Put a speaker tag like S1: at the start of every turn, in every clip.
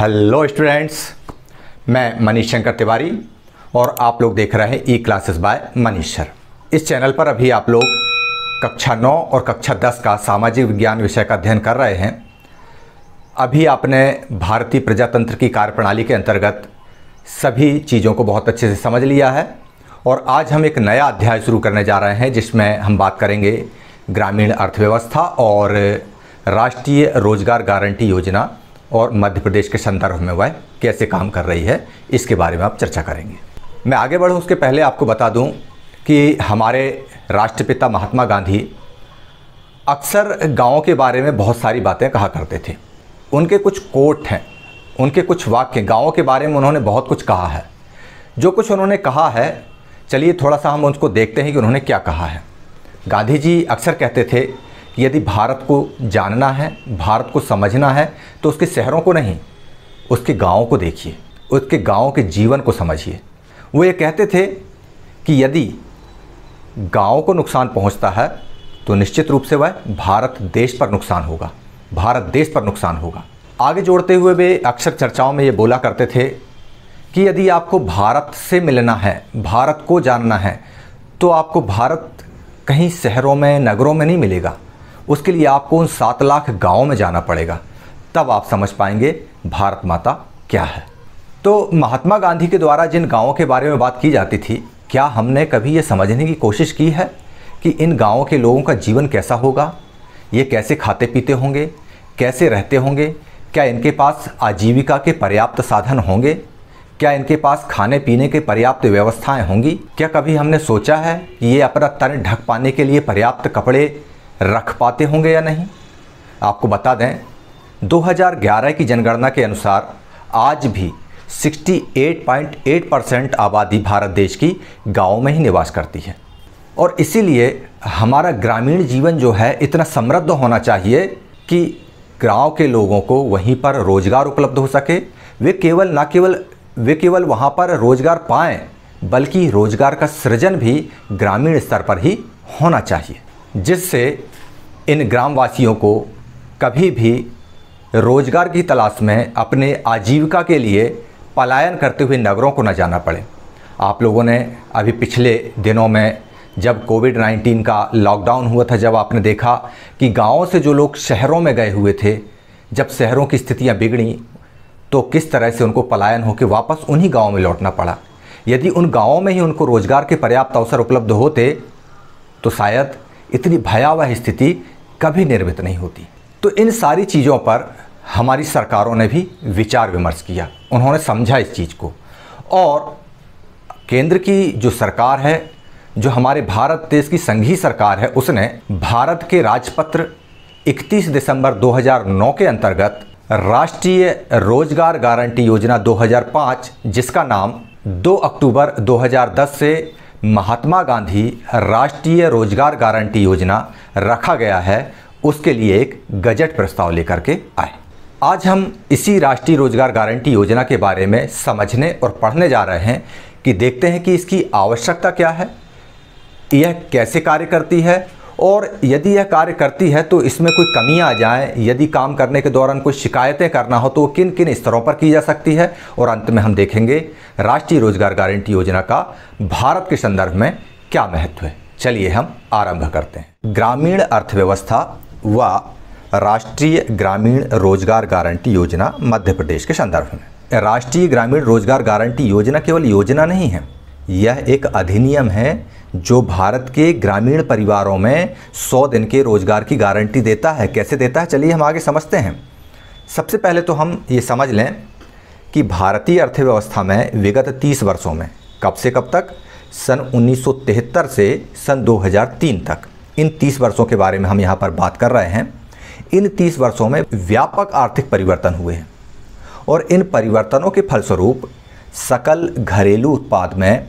S1: hello students मैं मनीष शंकर तिवारी और आप लोग देख रहे हैं E classes by Manish sir इस चैनल पर अभी आप लोग कक्षा नौ और कक्षा दस का सामाजिक विज्ञान विषय का अध्ययन कर रहे हैं अभी आपने भारतीय प्रजातंत्र की कार्यप्रणाली के अंतर्गत सभी चीज़ों को बहुत अच्छे से समझ लिया है और आज हम एक नया अध्याय शुरू करने जा रहे हैं जिसमें हम बात करेंगे ग्रामीण अर्थव्यवस्था और राष्ट्रीय रोजगार गारंटी योजना और मध्य प्रदेश के संदर्भ में वह कैसे काम कर रही है इसके बारे में आप चर्चा करेंगे मैं आगे बढ़ूँ उसके पहले आपको बता दूँ कि हमारे राष्ट्रपिता महात्मा गांधी अक्सर गाँव के बारे में बहुत सारी बातें कहा करते थे उनके कुछ कोट हैं उनके कुछ वाक्य गाँव के बारे में उन्होंने बहुत कुछ कहा है जो कुछ उन्होंने कहा है चलिए थोड़ा सा हम उनको देखते हैं कि उन्होंने क्या कहा है गांधी जी अक्सर कहते थे यदि भारत को जानना है भारत को समझना है तो उसके शहरों को नहीं उसके गाँव को देखिए उसके गाँव के जीवन को समझिए वो ये कहते थे कि यदि गाँव को नुकसान पहुँचता है तो निश्चित रूप से वह भारत देश पर नुकसान होगा भारत देश पर नुकसान होगा आगे जोड़ते हुए वे अक्सर चर्चाओं में ये बोला करते थे कि यदि आपको भारत से मिलना है भारत को जानना है तो आपको भारत कहीं शहरों में नगरों में नहीं मिलेगा उसके लिए आपको उन सात लाख गांव में जाना पड़ेगा तब आप समझ पाएंगे भारत माता क्या है तो महात्मा गांधी के द्वारा जिन गाँवों के बारे में बात की जाती थी क्या हमने कभी ये समझने की कोशिश की है कि इन गाँवों के लोगों का जीवन कैसा होगा ये कैसे खाते पीते होंगे कैसे रहते होंगे क्या इनके पास आजीविका के पर्याप्त साधन होंगे क्या इनके पास खाने पीने के पर्याप्त व्यवस्थाएं होंगी क्या कभी हमने सोचा है कि ये अपना तन ढक पाने के लिए पर्याप्त कपड़े रख पाते होंगे या नहीं आपको बता दें 2011 की जनगणना के अनुसार आज भी 68.8 परसेंट आबादी भारत देश की गाँव में ही निवास करती है और इसीलिए हमारा ग्रामीण जीवन जो है इतना समृद्ध होना चाहिए कि गांव के लोगों को वहीं पर रोज़गार उपलब्ध हो सके वे केवल ना केवल वे केवल वहाँ पर रोज़गार पाएँ बल्कि रोज़गार का सृजन भी ग्रामीण स्तर पर ही होना चाहिए जिससे इन ग्रामवासियों को कभी भी रोजगार की तलाश में अपने आजीविका के लिए पलायन करते हुए नगरों को न जाना पड़े आप लोगों ने अभी पिछले दिनों में जब कोविड 19 का लॉकडाउन हुआ था जब आपने देखा कि गांवों से जो लोग शहरों में गए हुए थे जब शहरों की स्थितियाँ बिगड़ी तो किस तरह से उनको पलायन होकर वापस उन्हीं गाँव में लौटना पड़ा यदि उन गाँवों में ही उनको रोज़गार के पर्याप्त अवसर उपलब्ध होते तो शायद इतनी भयावह स्थिति कभी निर्मित नहीं होती तो इन सारी चीज़ों पर हमारी सरकारों ने भी विचार विमर्श किया उन्होंने समझा इस चीज़ को और केंद्र की जो सरकार है जो हमारे भारत देश की संघीय सरकार है उसने भारत के राजपत्र 31 दिसंबर 2009 के अंतर्गत राष्ट्रीय रोजगार गारंटी योजना 2005 जिसका नाम 2 अक्टूबर 2010 से महात्मा गांधी राष्ट्रीय रोजगार गारंटी योजना रखा गया है उसके लिए एक गजट प्रस्ताव लेकर के आए आज हम इसी राष्ट्रीय रोजगार गारंटी योजना के बारे में समझने और पढ़ने जा रहे हैं कि देखते हैं कि इसकी आवश्यकता क्या है यह कैसे कार्य करती है और यदि यह कार्य करती है तो इसमें कोई कमियां आ जाए यदि काम करने के दौरान कोई शिकायतें करना हो तो किन किन स्तरों पर की जा सकती है और अंत में हम देखेंगे राष्ट्रीय रोजगार गारंटी योजना का भारत के संदर्भ में क्या महत्व है चलिए हम आरंभ करते हैं ग्रामीण अर्थव्यवस्था व राष्ट्रीय ग्रामीण रोजगार गारंटी योजना मध्य प्रदेश के संदर्भ में राष्ट्रीय ग्रामीण रोजगार गारंटी योजना केवल योजना नहीं है यह एक अधिनियम है जो भारत के ग्रामीण परिवारों में 100 दिन के रोज़गार की गारंटी देता है कैसे देता है चलिए हम आगे समझते हैं सबसे पहले तो हम ये समझ लें कि भारतीय अर्थव्यवस्था में विगत 30 वर्षों में कब से कब तक सन 1973 से सन 2003 तक इन 30 वर्षों के बारे में हम यहाँ पर बात कर रहे हैं इन 30 वर्षों में व्यापक आर्थिक परिवर्तन हुए हैं और इन परिवर्तनों के फलस्वरूप सकल घरेलू उत्पाद में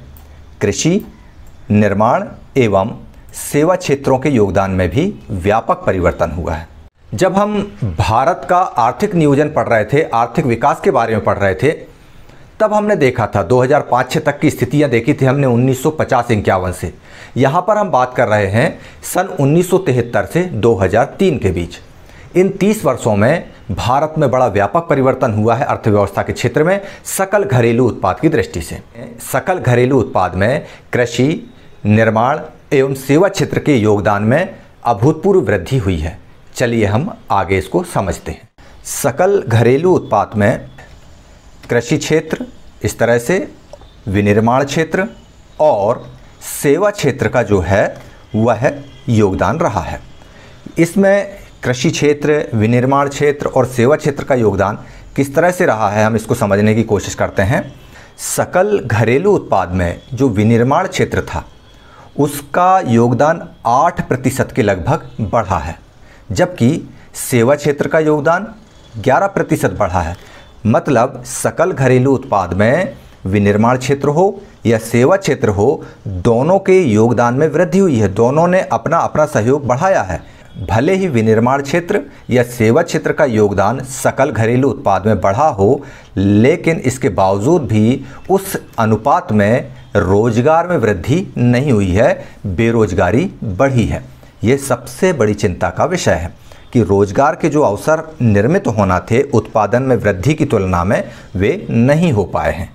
S1: कृषि निर्माण एवं सेवा क्षेत्रों के योगदान में भी व्यापक परिवर्तन हुआ है जब हम भारत का आर्थिक नियोजन पढ़ रहे थे आर्थिक विकास के बारे में पढ़ रहे थे तब हमने देखा था 2005-6 तक की स्थितियां देखी थी हमने उन्नीस सौ से यहाँ पर हम बात कर रहे हैं सन उन्नीस से 2003 के बीच इन 30 वर्षों में भारत में बड़ा व्यापक परिवर्तन हुआ है अर्थव्यवस्था के क्षेत्र में सकल घरेलू उत्पाद की दृष्टि से सकल घरेलू उत्पाद में कृषि निर्माण एवं सेवा क्षेत्र के योगदान में अभूतपूर्व वृद्धि हुई है चलिए हम आगे इसको समझते हैं सकल घरेलू उत्पाद में कृषि क्षेत्र इस तरह से विनिर्माण क्षेत्र और सेवा क्षेत्र का जो है वह योगदान रहा है इसमें कृषि क्षेत्र विनिर्माण क्षेत्र और सेवा क्षेत्र का योगदान किस तरह से रहा है हम इसको समझने की कोशिश करते हैं सकल घरेलू उत्पाद में जो विनिर्माण क्षेत्र था उसका योगदान आठ प्रतिशत के लगभग बढ़ा है जबकि सेवा क्षेत्र का योगदान ग्यारह प्रतिशत बढ़ा है मतलब सकल घरेलू उत्पाद में विनिर्माण क्षेत्र हो या सेवा क्षेत्र हो दोनों के योगदान में वृद्धि हुई है दोनों ने अपना अपना सहयोग बढ़ाया है भले ही विनिर्माण क्षेत्र या सेवा क्षेत्र का योगदान सकल घरेलू उत्पाद में बढ़ा हो लेकिन इसके बावजूद भी उस अनुपात में रोजगार में वृद्धि नहीं हुई है बेरोजगारी बढ़ी है ये सबसे बड़ी चिंता का विषय है कि रोजगार के जो अवसर निर्मित होना थे उत्पादन में वृद्धि की तुलना में वे नहीं हो पाए हैं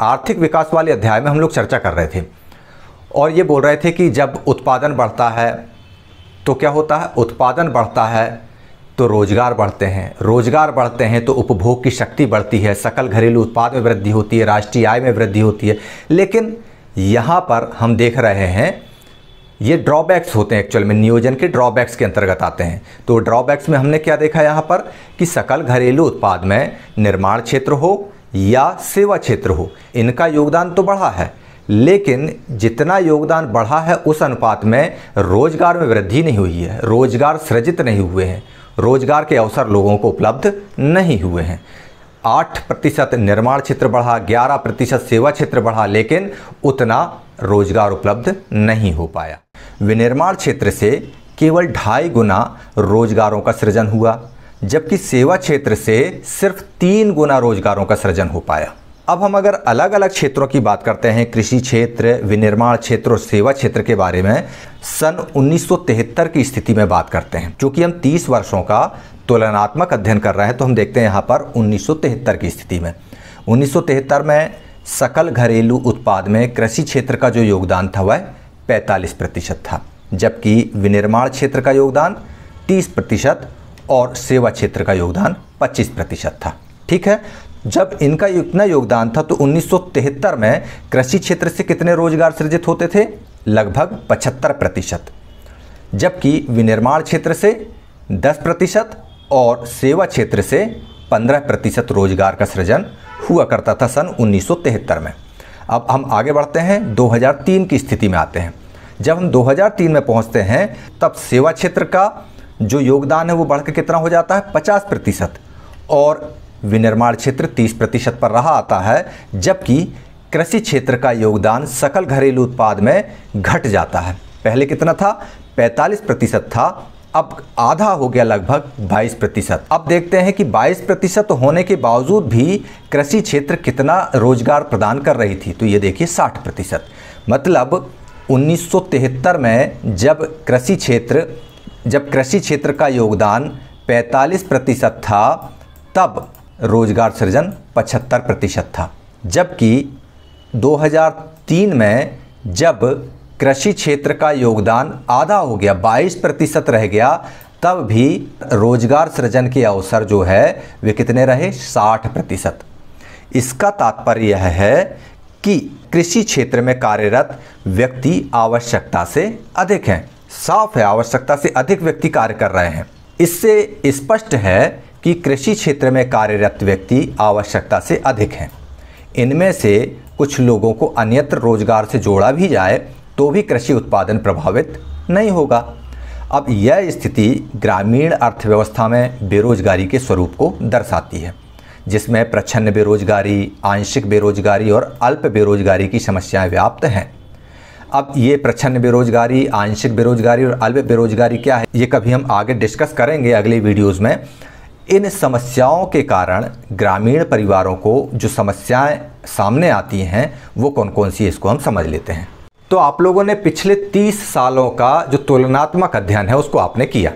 S1: आर्थिक विकास वाले अध्याय में हम लोग चर्चा कर रहे थे और ये बोल रहे थे कि जब उत्पादन बढ़ता है तो क्या होता है उत्पादन बढ़ता है तो रोजगार बढ़ते हैं रोजगार बढ़ते हैं तो उपभोग की शक्ति बढ़ती है सकल घरेलू उत्पाद में वृद्धि होती है राष्ट्रीय आय में वृद्धि होती है लेकिन यहाँ पर हम देख रहे हैं ये ड्रॉबैक्स होते हैं एक्चुअल में नियोजन के ड्रॉबैक्स के अंतर्गत आते हैं तो ड्रॉबैक्स में हमने क्या देखा यहाँ पर कि सकल घरेलू उत्पाद में निर्माण क्षेत्र हो या सेवा क्षेत्र हो इनका योगदान तो बढ़ा है लेकिन जितना योगदान बढ़ा है उस अनुपात में रोजगार में वृद्धि नहीं हुई है रोजगार सृजित नहीं हुए हैं रोजगार के अवसर लोगों को उपलब्ध नहीं हुए हैं आठ प्रतिशत निर्माण क्षेत्र बढ़ा ग्यारह प्रतिशत सेवा क्षेत्र बढ़ा लेकिन उतना रोजगार उपलब्ध नहीं हो पाया विनिर्माण क्षेत्र से केवल ढाई गुना रोजगारों का सृजन हुआ जबकि सेवा क्षेत्र से सिर्फ तीन गुना रोजगारों का सृजन हो पाया अब हम अगर अलग अलग क्षेत्रों की बात करते हैं कृषि क्षेत्र विनिर्माण क्षेत्र और सेवा क्षेत्र के बारे में सन 1973 की स्थिति में बात करते हैं चूँकि हम 30 वर्षों का तुलनात्मक अध्ययन कर रहे हैं तो हम देखते हैं यहाँ पर 1973 की स्थिति में 1973 में सकल घरेलू उत्पाद में कृषि क्षेत्र का जो योगदान था वह पैंतालीस प्रतिशत था जबकि विनिर्माण क्षेत्र का योगदान तीस प्रतिशत और सेवा क्षेत्र का योगदान पच्चीस प्रतिशत था ठीक है जब इनका इतना योगदान था तो 1973 में कृषि क्षेत्र से कितने रोजगार सृजित होते थे लगभग 75 प्रतिशत जबकि विनिर्माण क्षेत्र से 10 प्रतिशत और सेवा क्षेत्र से 15 प्रतिशत रोजगार का सृजन हुआ करता था सन 1973 में अब हम आगे बढ़ते हैं 2003 की स्थिति में आते हैं जब हम 2003 में पहुंचते हैं तब सेवा क्षेत्र का जो योगदान है वो बढ़कर कितना हो जाता है 50 प्रतिशत और विनिर्माण क्षेत्र 30 प्रतिशत पर रहा आता है जबकि कृषि क्षेत्र का योगदान सकल घरेलू उत्पाद में घट जाता है पहले कितना था 45 प्रतिशत था अब आधा हो गया लगभग 22 प्रतिशत अब देखते हैं कि 22 प्रतिशत होने के बावजूद भी कृषि क्षेत्र कितना रोजगार प्रदान कर रही थी तो ये देखिए 60 प्रतिशत मतलब 1973 में जब कृषि क्षेत्र जब कृषि क्षेत्र का योगदान 45 प्रतिशत था तब रोजगार सृजन 75 प्रतिशत था जबकि 2003 में जब कृषि क्षेत्र का योगदान आधा हो गया 22 प्रतिशत रह गया तब भी रोजगार सृजन के अवसर जो है वे कितने रहे 60 प्रतिशत इसका तात्पर्य यह है कि कृषि क्षेत्र में कार्यरत व्यक्ति आवश्यकता से अधिक हैं साफ है आवश्यकता से अधिक व्यक्ति कार्य कर रहे हैं इससे स्पष्ट है कि कृषि क्षेत्र में कार्यरत व्यक्ति आवश्यकता से अधिक हैं इनमें से कुछ लोगों को अन्यत्र रोजगार से जोड़ा भी जाए तो भी कृषि उत्पादन प्रभावित नहीं होगा अब यह स्थिति ग्रामीण अर्थव्यवस्था में बेरोजगारी के स्वरूप को दर्शाती है जिसमें प्रच्छन्न बेरोजगारी आंशिक बेरोजगारी और अल्प बेरोजगारी की समस्याएं व्याप्त हैं अब ये प्रच्छन्न बेरोजगारी आंशिक बेरोजगारी और अल्प बेरोजगारी क्या है ये कभी हम आगे डिस्कस करेंगे अगले वीडियोज़ में इन समस्याओं के कारण ग्रामीण परिवारों को जो समस्याएं सामने आती हैं वो कौन कौन सी इसको हम समझ लेते हैं तो आप लोगों ने पिछले 30 सालों का जो तुलनात्मक अध्ययन है उसको आपने किया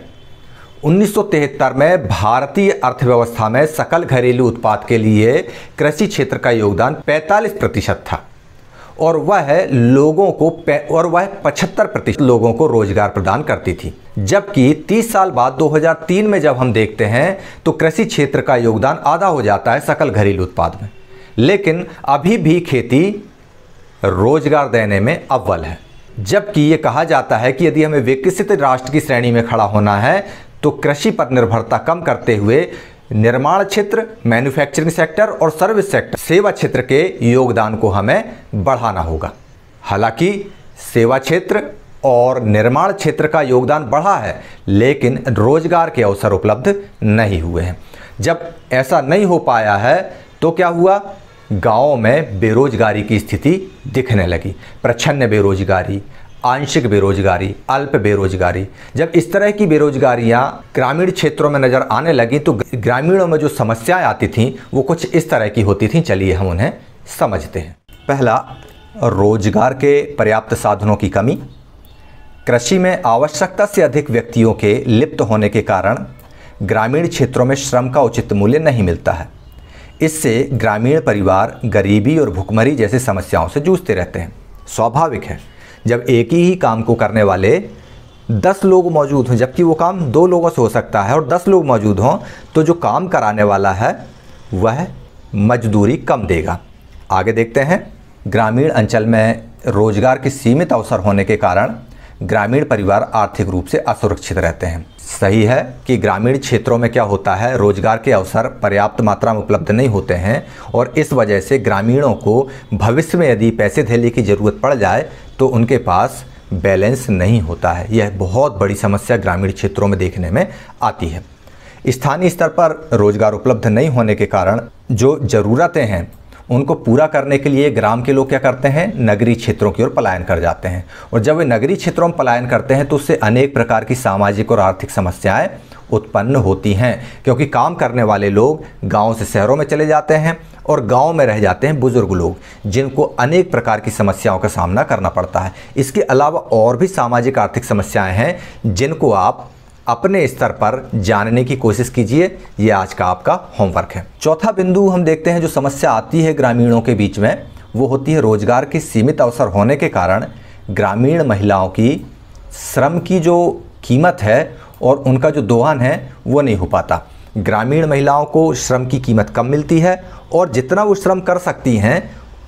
S1: 1973 में भारतीय अर्थव्यवस्था में सकल घरेलू उत्पाद के लिए कृषि क्षेत्र का योगदान 45 प्रतिशत था और वह लोगों को और वह 75 प्रतिशत लोगों को रोजगार प्रदान करती थी जबकि 30 साल बाद 2003 में जब हम देखते हैं तो कृषि क्षेत्र का योगदान आधा हो जाता है सकल घरेलू उत्पाद में लेकिन अभी भी खेती रोजगार देने में अव्वल है जबकि ये कहा जाता है कि यदि हमें विकसित राष्ट्र की श्रेणी में खड़ा होना है तो कृषि पर निर्भरता कम करते हुए निर्माण क्षेत्र मैन्युफैक्चरिंग सेक्टर और सर्विस सेक्टर सेवा क्षेत्र के योगदान को हमें बढ़ाना होगा हालांकि सेवा क्षेत्र और निर्माण क्षेत्र का योगदान बढ़ा है लेकिन रोजगार के अवसर उपलब्ध नहीं हुए हैं जब ऐसा नहीं हो पाया है तो क्या हुआ गाँव में बेरोजगारी की स्थिति दिखने लगी प्रच्छन्न बेरोजगारी आंशिक बेरोजगारी अल्प बेरोजगारी जब इस तरह की बेरोजगारियां ग्रामीण क्षेत्रों में नज़र आने लगी तो ग्रामीणों में जो समस्याएं आती थीं वो कुछ इस तरह की होती थी चलिए हम उन्हें समझते हैं पहला रोजगार के पर्याप्त साधनों की कमी कृषि में आवश्यकता से अधिक व्यक्तियों के लिप्त होने के कारण ग्रामीण क्षेत्रों में श्रम का उचित मूल्य नहीं मिलता है इससे ग्रामीण परिवार गरीबी और भुखमरी जैसी समस्याओं से जूझते रहते हैं स्वाभाविक है जब एक ही काम को करने वाले दस लोग मौजूद हों जबकि वो काम दो लोगों से हो सकता है और दस लोग मौजूद हों तो जो काम कराने वाला है वह मजदूरी कम देगा आगे देखते हैं ग्रामीण अंचल में रोजगार के सीमित अवसर होने के कारण ग्रामीण परिवार आर्थिक रूप से असुरक्षित रहते हैं सही है कि ग्रामीण क्षेत्रों में क्या होता है रोजगार के अवसर पर्याप्त मात्रा में उपलब्ध नहीं होते हैं और इस वजह से ग्रामीणों को भविष्य में यदि पैसे थैली की ज़रूरत पड़ जाए तो उनके पास बैलेंस नहीं होता है यह बहुत बड़ी समस्या ग्रामीण क्षेत्रों में देखने में आती है स्थानीय स्तर पर रोजगार उपलब्ध नहीं होने के कारण जो ज़रूरतें हैं उनको पूरा करने के लिए ग्राम के लोग क्या करते हैं नगरीय क्षेत्रों की ओर पलायन कर जाते हैं और जब वे नगरीय क्षेत्रों में पलायन करते हैं तो उससे अनेक प्रकार की सामाजिक और आर्थिक समस्याएं उत्पन्न होती हैं क्योंकि काम करने वाले लोग गाँव से शहरों में चले जाते हैं और गाँव में रह जाते हैं बुज़ुर्ग लोग जिनको अनेक प्रकार की समस्याओं का सामना करना पड़ता है इसके अलावा और भी सामाजिक आर्थिक समस्याएं हैं जिनको आप अपने स्तर पर जानने की कोशिश कीजिए ये आज का आपका होमवर्क है चौथा बिंदु हम देखते हैं जो समस्या आती है ग्रामीणों के बीच में वो होती है रोजगार के सीमित अवसर होने के कारण ग्रामीण महिलाओं की श्रम की जो कीमत है और उनका जो दोहन है वो नहीं हो पाता ग्रामीण महिलाओं को श्रम की कीमत कम मिलती है और जितना वो श्रम कर सकती हैं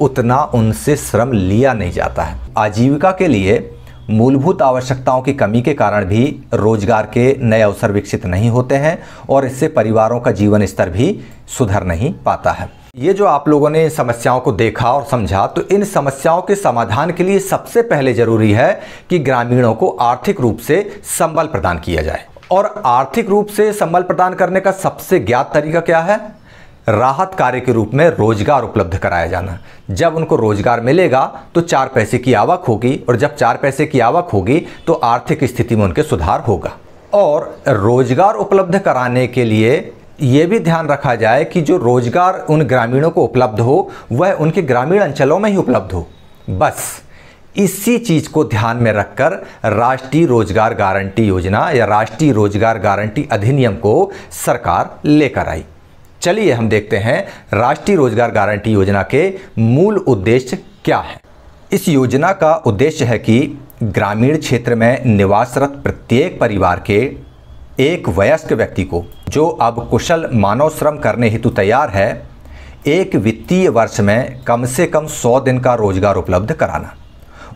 S1: उतना उनसे श्रम लिया नहीं जाता है आजीविका के लिए मूलभूत आवश्यकताओं की कमी के कारण भी रोजगार के नए अवसर विकसित नहीं होते हैं और इससे परिवारों का जीवन स्तर भी सुधर नहीं पाता है ये जो आप लोगों ने समस्याओं को देखा और समझा तो इन समस्याओं के समाधान के लिए सबसे पहले जरूरी है कि ग्रामीणों को आर्थिक रूप से संबल प्रदान किया जाए और आर्थिक रूप से संबल प्रदान करने का सबसे ज्ञात तरीका क्या है राहत कार्य के रूप में रोजगार उपलब्ध कराया जाना जब उनको रोजगार मिलेगा तो चार पैसे की आवक होगी और जब चार पैसे की आवक होगी तो आर्थिक स्थिति में उनके सुधार होगा और रोजगार उपलब्ध कराने के लिए ये भी ध्यान रखा जाए कि जो रोज़गार उन ग्रामीणों को उपलब्ध हो वह उनके ग्रामीण अंचलों में ही उपलब्ध हो बस इसी चीज़ को ध्यान में रखकर राष्ट्रीय रोजगार गारंटी योजना या राष्ट्रीय रोजगार गारंटी अधिनियम को सरकार लेकर आई चलिए हम देखते हैं राष्ट्रीय रोजगार गारंटी योजना के मूल उद्देश्य क्या है इस योजना का उद्देश्य है कि ग्रामीण क्षेत्र में निवासरत प्रत्येक परिवार के एक वयस्क व्यक्ति को जो अब कुशल मानव श्रम करने हेतु तैयार है एक वित्तीय वर्ष में कम से कम सौ दिन का रोजगार उपलब्ध कराना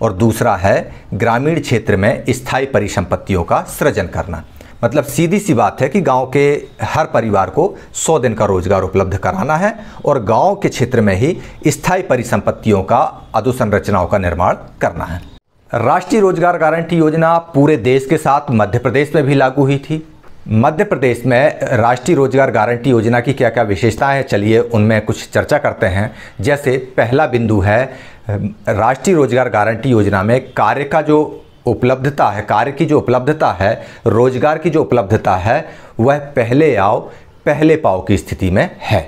S1: और दूसरा है ग्रामीण क्षेत्र में स्थायी परिसंपत्तियों का सृजन करना मतलब सीधी सी बात है कि गांव के हर परिवार को 100 दिन का रोजगार उपलब्ध कराना है और गांव के क्षेत्र में ही स्थायी परिसंपत्तियों का अधोसंरचनाओं का निर्माण करना है राष्ट्रीय रोजगार गारंटी योजना पूरे देश के साथ मध्य प्रदेश में भी लागू हुई थी मध्य प्रदेश में राष्ट्रीय रोजगार गारंटी योजना की क्या क्या विशेषताएं हैं चलिए उनमें कुछ चर्चा करते हैं जैसे पहला बिंदु है राष्ट्रीय रोजगार गारंटी योजना में कार्य का जो उपलब्धता है कार्य की जो उपलब्धता है रोजगार की जो उपलब्धता है वह पहले आओ पहले पाओ की स्थिति में है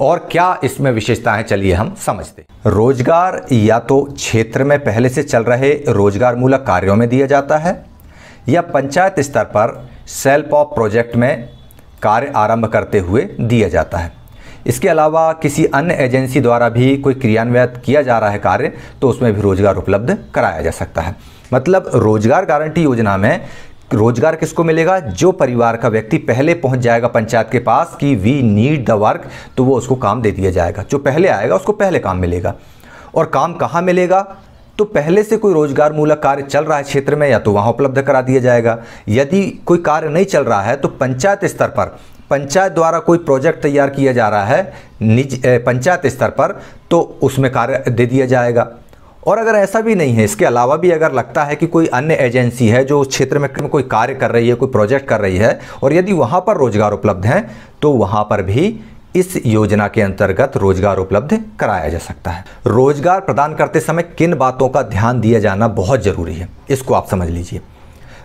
S1: और क्या इसमें विशेषताएं चलिए हम समझते रोजगार या तो क्षेत्र में पहले से चल रहे रोजगार मूलक कार्यों में दिया जाता है या पंचायत स्तर पर सेल्फ ऑफ प्रोजेक्ट में कार्य आरंभ करते हुए दिया जाता है इसके अलावा किसी अन्य एजेंसी द्वारा भी कोई क्रियान्वयन किया जा रहा है कार्य तो उसमें भी रोजगार उपलब्ध कराया जा सकता है मतलब रोजगार गारंटी योजना में रोजगार किसको मिलेगा जो परिवार का व्यक्ति पहले पहुंच जाएगा पंचायत के पास कि वी नीड द वर्क तो वो उसको काम दे दिया जाएगा जो पहले आएगा उसको पहले काम मिलेगा और काम कहाँ मिलेगा तो पहले से कोई रोजगार मूलक कार्य चल रहा है क्षेत्र में या तो वहाँ उपलब्ध करा दिया जाएगा यदि कोई कार्य नहीं चल रहा है तो पंचायत स्तर पर पंचायत द्वारा कोई प्रोजेक्ट तैयार किया जा रहा है निज पंचायत स्तर पर तो उसमें कार्य दे दिया जाएगा और अगर ऐसा भी नहीं है इसके अलावा भी अगर लगता है कि कोई अन्य एजेंसी है जो उस क्षेत्र में कोई कार्य कर रही है कोई प्रोजेक्ट कर रही है और यदि वहाँ पर रोजगार उपलब्ध हैं तो वहाँ पर भी इस योजना के अंतर्गत रोजगार उपलब्ध कराया जा सकता है रोजगार प्रदान करते समय किन बातों का ध्यान दिया जाना बहुत ज़रूरी है इसको आप समझ लीजिए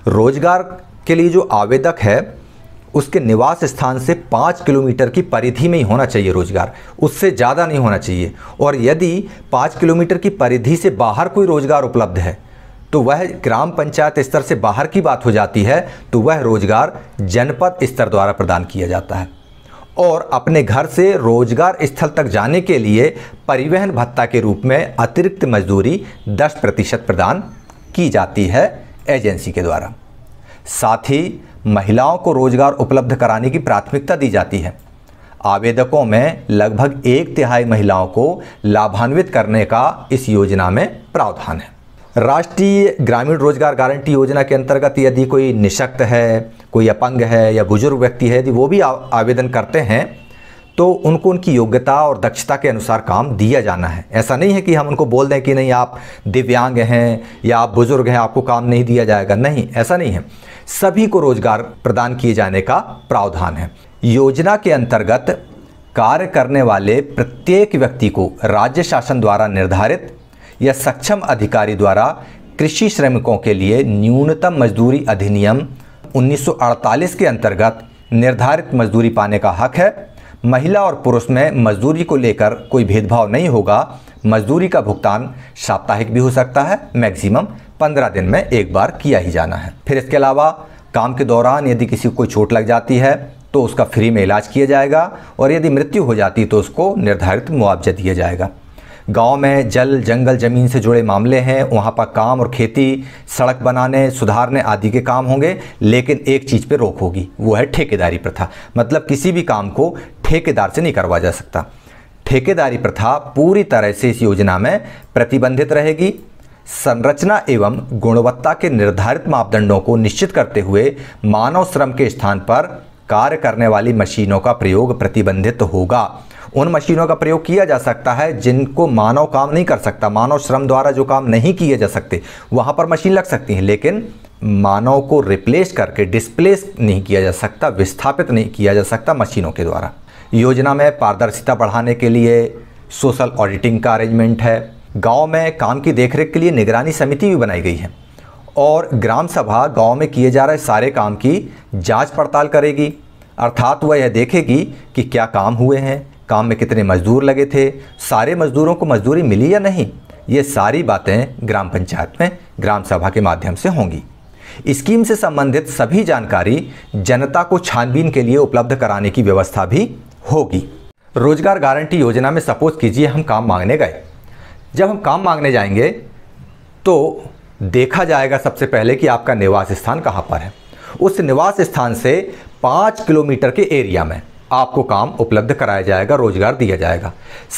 S1: रोजगार के लिए जो आवेदक है उसके निवास स्थान से पाँच किलोमीटर की परिधि में ही होना चाहिए रोजगार उससे ज़्यादा नहीं होना चाहिए और यदि पाँच किलोमीटर की परिधि से बाहर कोई रोजगार उपलब्ध है तो वह ग्राम पंचायत स्तर से बाहर की बात हो जाती है तो वह रोजगार जनपद स्तर द्वारा प्रदान किया जाता है और अपने घर से रोजगार स्थल तक जाने के लिए परिवहन भत्ता के रूप में अतिरिक्त मजदूरी 10 प्रतिशत प्रदान की जाती है एजेंसी के द्वारा साथ ही महिलाओं को रोजगार उपलब्ध कराने की प्राथमिकता दी जाती है आवेदकों में लगभग एक तिहाई महिलाओं को लाभान्वित करने का इस योजना में प्रावधान है राष्ट्रीय ग्रामीण रोजगार गारंटी योजना के अंतर्गत यदि कोई निशक्त है कोई अपंग है या बुजुर्ग व्यक्ति है यदि वो भी आवेदन करते हैं तो उनको उनकी योग्यता और दक्षता के अनुसार काम दिया जाना है ऐसा नहीं है कि हम उनको बोल दें कि नहीं आप दिव्यांग हैं या आप बुज़ुर्ग हैं आपको काम नहीं दिया जाएगा नहीं ऐसा नहीं है सभी को रोजगार प्रदान किए जाने का प्रावधान है योजना के अंतर्गत कार्य करने वाले प्रत्येक व्यक्ति को राज्य शासन द्वारा निर्धारित या सक्षम अधिकारी द्वारा कृषि श्रमिकों के लिए न्यूनतम मजदूरी अधिनियम 1948 के अंतर्गत निर्धारित मजदूरी पाने का हक है महिला और पुरुष में मजदूरी को लेकर कोई भेदभाव नहीं होगा मजदूरी का भुगतान साप्ताहिक भी हो सकता है मैक्सिमम पंद्रह दिन में एक बार किया ही जाना है फिर इसके अलावा काम के दौरान यदि किसी को कोई चोट लग जाती है तो उसका फ्री में इलाज किया जाएगा और यदि मृत्यु हो जाती तो उसको निर्धारित मुआवजा दिया जाएगा गांव में जल जंगल ज़मीन से जुड़े मामले हैं वहाँ पर काम और खेती सड़क बनाने सुधारने आदि के काम होंगे लेकिन एक चीज़ पे रोक होगी वो है ठेकेदारी प्रथा मतलब किसी भी काम को ठेकेदार से नहीं करवा जा सकता ठेकेदारी प्रथा पूरी तरह से इस योजना में प्रतिबंधित रहेगी संरचना एवं गुणवत्ता के निर्धारित मापदंडों को निश्चित करते हुए मानव श्रम के स्थान पर कार्य करने वाली मशीनों का प्रयोग प्रतिबंधित होगा उन मशीनों का प्रयोग किया जा सकता है जिनको मानव काम नहीं कर सकता मानव श्रम द्वारा जो काम नहीं किए जा सकते वहाँ पर मशीन लग सकती हैं लेकिन मानव को रिप्लेस करके डिस्प्लेस नहीं किया जा सकता विस्थापित नहीं किया जा सकता मशीनों के द्वारा योजना में पारदर्शिता बढ़ाने के लिए सोशल ऑडिटिंग का अरेंजमेंट है गांव में काम की देखरेख के लिए निगरानी समिति भी बनाई गई है और ग्राम सभा गांव में किए जा रहे सारे काम की जांच पड़ताल करेगी अर्थात वह यह देखेगी कि क्या काम हुए हैं काम में कितने मज़दूर लगे थे सारे मज़दूरों को मजदूरी मिली या नहीं ये सारी बातें ग्राम पंचायत में ग्राम सभा के माध्यम से होंगी स्कीम से संबंधित सभी जानकारी जनता को छानबीन के लिए उपलब्ध कराने की व्यवस्था भी होगी रोजगार गारंटी योजना में सपोज कीजिए हम काम मांगने गए जब हम काम मांगने जाएंगे तो देखा जाएगा सबसे पहले कि आपका निवास स्थान कहाँ पर है उस निवास स्थान से पाँच किलोमीटर के एरिया में आपको काम उपलब्ध कराया जाएगा रोज़गार दिया जाएगा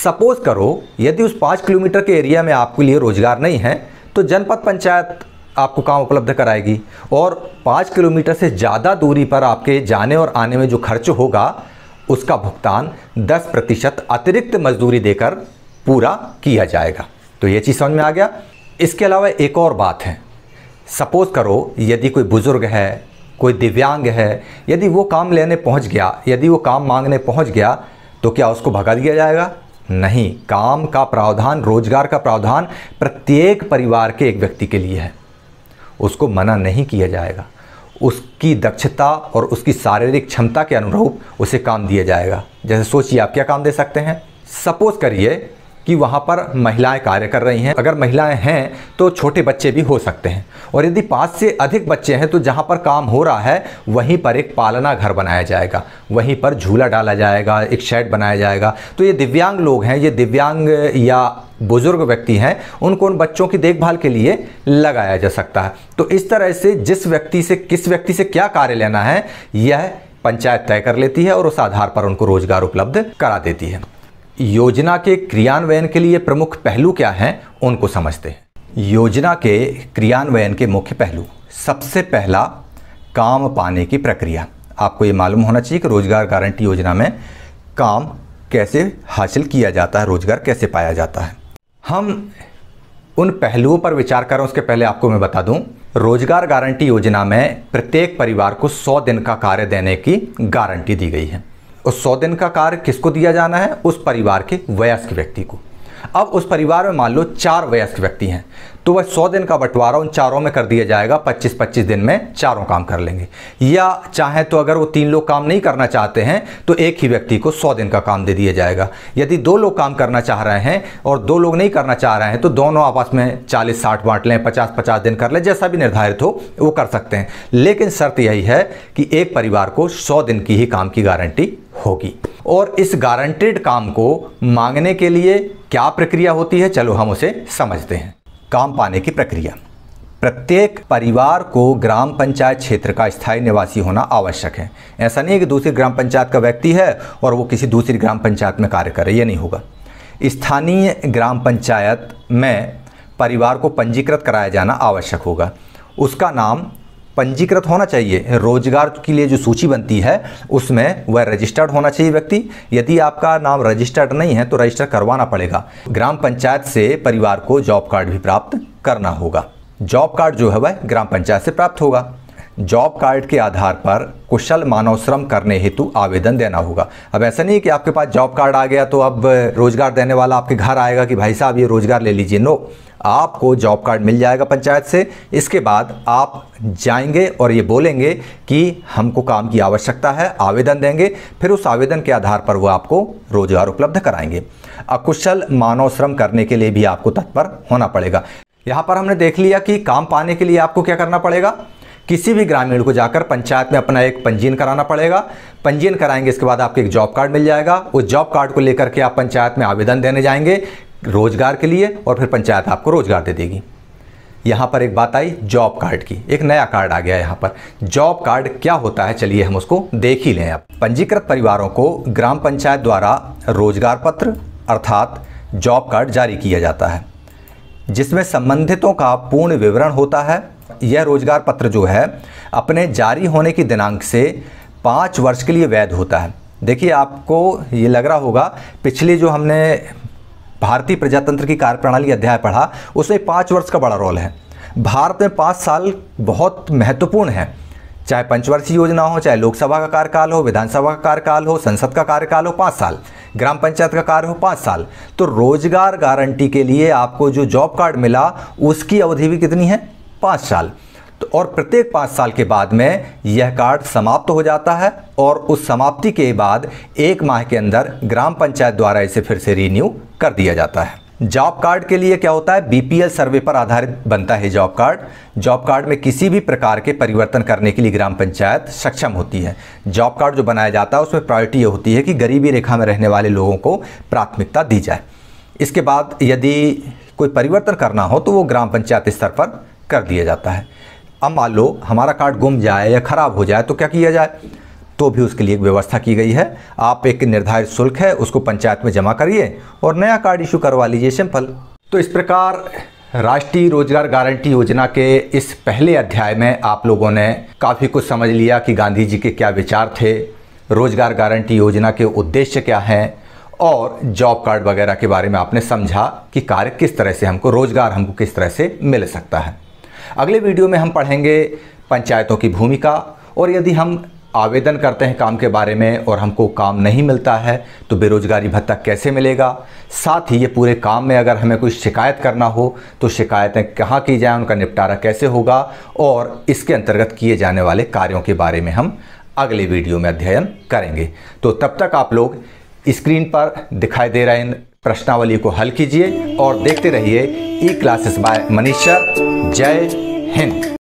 S1: सपोज़ करो यदि उस पाँच किलोमीटर के एरिया में आपके लिए रोज़गार नहीं है तो जनपद पंचायत आपको काम उपलब्ध कराएगी और पाँच किलोमीटर से ज़्यादा दूरी पर आपके जाने और आने में जो खर्च होगा उसका भुगतान दस प्रतिशत अतिरिक्त मजदूरी देकर पूरा किया जाएगा तो ये चीज़ समझ में आ गया इसके अलावा एक और बात है सपोज़ करो यदि कोई बुज़ुर्ग है कोई दिव्यांग है यदि वो काम लेने पहुंच गया यदि वो काम मांगने पहुंच गया तो क्या उसको भगा दिया जाएगा नहीं काम का प्रावधान रोजगार का प्रावधान प्रत्येक परिवार के एक व्यक्ति के लिए है उसको मना नहीं किया जाएगा उसकी दक्षता और उसकी शारीरिक क्षमता के अनुरूप उसे काम दिया जाएगा जैसे सोचिए आप क्या काम दे सकते हैं सपोज करिए कि वहाँ पर महिलाएं कार्य कर रही हैं अगर महिलाएं हैं तो छोटे बच्चे भी हो सकते हैं और यदि पाँच से अधिक बच्चे हैं तो जहाँ पर काम हो रहा है वहीं पर एक पालना घर बनाया जाएगा वहीं पर झूला डाला जाएगा एक शेड बनाया जाएगा तो ये दिव्यांग लोग हैं ये दिव्यांग या बुजुर्ग व्यक्ति हैं उनको उन बच्चों की देखभाल के लिए लगाया जा सकता है तो इस तरह से जिस व्यक्ति से किस व्यक्ति से क्या कार्य लेना है यह पंचायत तय कर लेती है और उस आधार पर उनको रोजगार उपलब्ध करा देती है योजना के क्रियान्वयन के लिए प्रमुख पहलू क्या हैं उनको समझते हैं योजना के क्रियान्वयन के मुख्य पहलू सबसे पहला काम पाने की प्रक्रिया आपको ये मालूम होना चाहिए कि रोजगार गारंटी योजना में काम कैसे हासिल किया जाता है रोजगार कैसे पाया जाता है हम उन पहलुओं पर विचार करें उसके पहले आपको मैं बता दूं रोजगार गारंटी योजना में प्रत्येक परिवार को 100 दिन का कार्य देने की गारंटी दी गई है उस सौ दिन का कार्य किसको दिया जाना है उस परिवार के वयस्क व्यक्ति को अब उस परिवार में मान लो चार वयस्क व्यक्ति हैं तो वह सौ दिन का बंटवारा उन चारों में कर दिया जाएगा पच्चीस पच्चीस दिन में चारों काम कर लेंगे या चाहे तो अगर वो तीन लोग काम नहीं करना चाहते हैं तो एक ही व्यक्ति को सौ दिन का काम दे दिया जाएगा यदि दो लोग काम करना चाह रहे हैं और दो लोग नहीं करना चाह रहे हैं तो दोनों आपस में चालीस साठ बांट लें पचास पचास दिन कर लें जैसा भी निर्धारित हो वो कर सकते हैं लेकिन शर्त यही है कि एक परिवार को सौ दिन की ही काम की गारंटी होगी और इस गारंटेड काम को मांगने के लिए क्या प्रक्रिया होती है चलो हम उसे समझते हैं काम पाने की प्रक्रिया प्रत्येक परिवार को ग्राम पंचायत क्षेत्र का स्थायी निवासी होना आवश्यक है ऐसा नहीं है कि दूसरी ग्राम पंचायत का व्यक्ति है और वो किसी दूसरी ग्राम पंचायत में कार्य कर रही नहीं होगा स्थानीय ग्राम पंचायत में परिवार को पंजीकृत कराया जाना आवश्यक होगा उसका नाम पंजीकृत होना चाहिए रोजगार के लिए जो सूची बनती है उसमें वह रजिस्टर्ड होना चाहिए व्यक्ति यदि आपका नाम रजिस्टर्ड नहीं है तो रजिस्टर करवाना पड़ेगा ग्राम पंचायत से परिवार को जॉब कार्ड भी प्राप्त करना होगा जॉब कार्ड जो है वह ग्राम पंचायत से प्राप्त होगा जॉब कार्ड के आधार पर कुशल मानव श्रम करने हेतु आवेदन देना होगा अब ऐसा नहीं कि आपके पास जॉब कार्ड आ गया तो अब रोजगार देने वाला आपके घर आएगा कि भाई साहब ये रोजगार ले लीजिए नो आपको जॉब कार्ड मिल जाएगा पंचायत से इसके बाद आप जाएंगे और ये बोलेंगे कि हमको काम की आवश्यकता है आवेदन देंगे फिर उस आवेदन के आधार पर वो आपको रोजगार उपलब्ध कराएंगे अकुशल मानव श्रम करने के लिए भी आपको तत्पर होना पड़ेगा यहाँ पर हमने देख लिया कि काम पाने के लिए आपको क्या करना पड़ेगा किसी भी ग्रामीण को जाकर पंचायत में अपना एक पंजीयन कराना पड़ेगा पंजीयन कराएंगे इसके बाद आपको एक जॉब कार्ड मिल जाएगा उस जॉब कार्ड को लेकर के आप पंचायत में आवेदन देने जाएंगे रोजगार के लिए और फिर पंचायत आपको रोजगार दे देगी यहाँ पर एक बात आई जॉब कार्ड की एक नया कार्ड आ गया यहाँ पर जॉब कार्ड क्या होता है चलिए हम उसको देख ही लें अब पंजीकृत परिवारों को ग्राम पंचायत द्वारा रोजगार पत्र अर्थात जॉब कार्ड जारी किया जाता है जिसमें संबंधितों का पूर्ण विवरण होता है यह रोजगार पत्र जो है अपने जारी होने की दिनांक से पाँच वर्ष के लिए वैध होता है देखिए आपको ये लग रहा होगा पिछली जो हमने भारतीय प्रजातंत्र की कार्यप्रणाली अध्याय पढ़ा उसमें पाँच वर्ष का बड़ा रोल है भारत में पाँच साल बहुत महत्वपूर्ण है चाहे पंचवर्षीय योजना हो चाहे लोकसभा का कार्यकाल हो विधानसभा का कार्यकाल हो संसद का कार्यकाल हो पाँच साल ग्राम पंचायत का कार्य हो पाँच साल तो रोजगार गारंटी के लिए आपको जो जॉब कार्ड मिला उसकी अवधि भी कितनी है पाँच साल तो और प्रत्येक पाँच साल के बाद में यह कार्ड समाप्त हो जाता है और उस समाप्ति के बाद एक माह के अंदर ग्राम पंचायत द्वारा इसे फिर से रीन्यू कर दिया जाता है जॉब कार्ड के लिए क्या होता है बीपीएल सर्वे पर आधारित बनता है जॉब कार्ड जॉब कार्ड में किसी भी प्रकार के परिवर्तन करने के लिए ग्राम पंचायत सक्षम होती है जॉब कार्ड जो बनाया जाता है उसमें प्रायोरिटी ये होती है कि गरीबी रेखा में रहने वाले लोगों को प्राथमिकता दी जाए इसके बाद यदि कोई परिवर्तन करना हो तो वो ग्राम पंचायत स्तर पर कर दिया जाता है अब मान लो हमारा कार्ड गुम जाए या ख़राब हो जाए तो क्या किया जाए तो भी उसके लिए एक व्यवस्था की गई है आप एक निर्धारित शुल्क है उसको पंचायत में जमा करिए और नया कार्ड इशू करवा लीजिए सिंपल तो इस प्रकार राष्ट्रीय रोजगार गारंटी योजना के इस पहले अध्याय में आप लोगों ने काफ़ी कुछ समझ लिया कि गांधी जी के क्या विचार थे रोजगार गारंटी योजना के उद्देश्य क्या हैं और जॉब कार्ड वगैरह के बारे में आपने समझा कि कार्य किस तरह से हमको रोजगार हमको किस तरह से मिल सकता है अगले वीडियो में हम पढ़ेंगे पंचायतों की भूमिका और यदि हम आवेदन करते हैं काम के बारे में और हमको काम नहीं मिलता है तो बेरोज़गारी भत्ता कैसे मिलेगा साथ ही ये पूरे काम में अगर हमें कोई शिकायत करना हो तो शिकायतें कहाँ की जाएँ उनका निपटारा कैसे होगा और इसके अंतर्गत किए जाने वाले कार्यों के बारे में हम अगले वीडियो में अध्ययन करेंगे तो तब तक आप लोग स्क्रीन पर दिखाई दे रहे प्रश्नावली को हल कीजिए और देखते रहिए ई क्लासेस बाय मनीषर जय हिंद